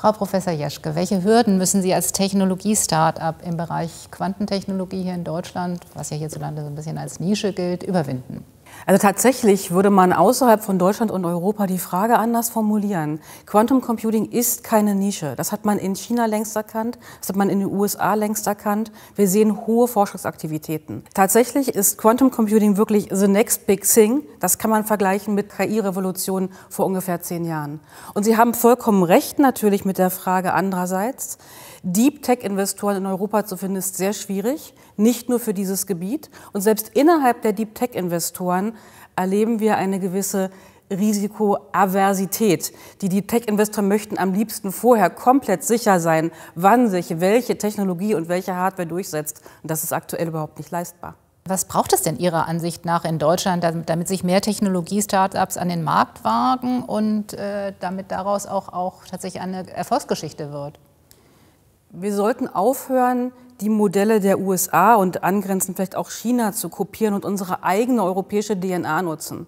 Frau Professor Jeschke, welche Hürden müssen Sie als Technologie-Startup im Bereich Quantentechnologie hier in Deutschland, was ja hierzulande so ein bisschen als Nische gilt, überwinden? Also tatsächlich würde man außerhalb von Deutschland und Europa die Frage anders formulieren. Quantum Computing ist keine Nische. Das hat man in China längst erkannt, das hat man in den USA längst erkannt. Wir sehen hohe Forschungsaktivitäten. Tatsächlich ist Quantum Computing wirklich the next big thing. Das kann man vergleichen mit KI-Revolution vor ungefähr zehn Jahren. Und Sie haben vollkommen recht natürlich mit der Frage andererseits. Deep Tech-Investoren in Europa zu finden ist sehr schwierig, nicht nur für dieses Gebiet. Und selbst innerhalb der Deep Tech-Investoren Investoren erleben wir eine gewisse Risikoaversität, die die Tech-Investoren möchten am liebsten vorher komplett sicher sein, wann sich welche Technologie und welche Hardware durchsetzt. Und das ist aktuell überhaupt nicht leistbar. Was braucht es denn Ihrer Ansicht nach in Deutschland, damit, sich mehr Technologie-Startups an den Markt wagen und äh, damit daraus auch, auch tatsächlich eine Erfolgsgeschichte wird? Wir sollten aufhören, die Modelle der USA und angrenzend vielleicht auch China zu kopieren und unsere eigene europäische DNA nutzen.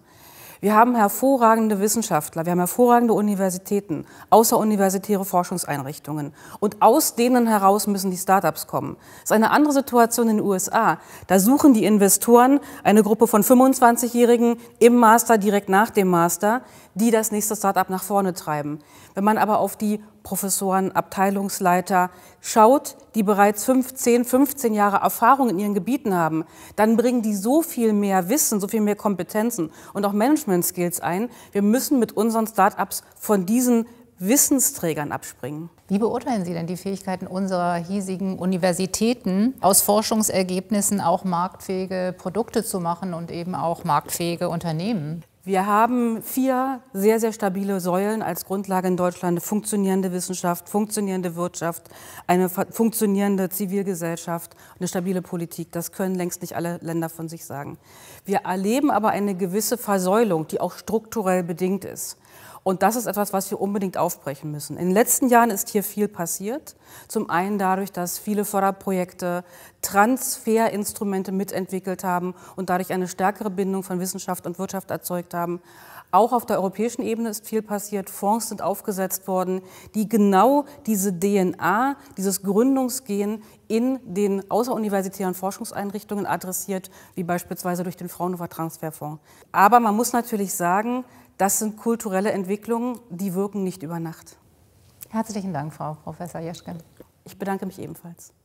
Wir haben hervorragende Wissenschaftler, wir haben hervorragende Universitäten, außeruniversitäre Forschungseinrichtungen. Und aus denen heraus müssen die Startups kommen. Das ist eine andere Situation in den USA. Da suchen die Investoren eine Gruppe von 25-Jährigen im Master, direkt nach dem Master, die das nächste Startup nach vorne treiben. Wenn man aber auf die Professoren, Abteilungsleiter schaut, die bereits 15, 15 Jahre Erfahrung in ihren Gebieten haben, dann bringen die so viel mehr Wissen, so viel mehr Kompetenzen und auch Management-Skills ein. Wir müssen mit unseren Start-ups von diesen Wissensträgern abspringen. Wie beurteilen Sie denn die Fähigkeiten unserer hiesigen Universitäten, aus Forschungsergebnissen auch marktfähige Produkte zu machen und eben auch marktfähige Unternehmen? Wir haben vier sehr, sehr stabile Säulen als Grundlage in Deutschland. Eine funktionierende Wissenschaft, funktionierende Wirtschaft, eine funktionierende Zivilgesellschaft, eine stabile Politik. Das können längst nicht alle Länder von sich sagen. Wir erleben aber eine gewisse Versäulung, die auch strukturell bedingt ist. Und das ist etwas, was wir unbedingt aufbrechen müssen. In den letzten Jahren ist hier viel passiert. Zum einen dadurch, dass viele Förderprojekte Transferinstrumente mitentwickelt haben und dadurch eine stärkere Bindung von Wissenschaft und Wirtschaft erzeugt haben. Auch auf der europäischen Ebene ist viel passiert. Fonds sind aufgesetzt worden, die genau diese DNA, dieses Gründungsgehen in den außeruniversitären Forschungseinrichtungen adressiert, wie beispielsweise durch den Fraunhofer Transferfonds. Aber man muss natürlich sagen, das sind kulturelle Entwicklungen, die wirken nicht über Nacht. Herzlichen Dank, Frau Professor Jeschke. Ich bedanke mich ebenfalls.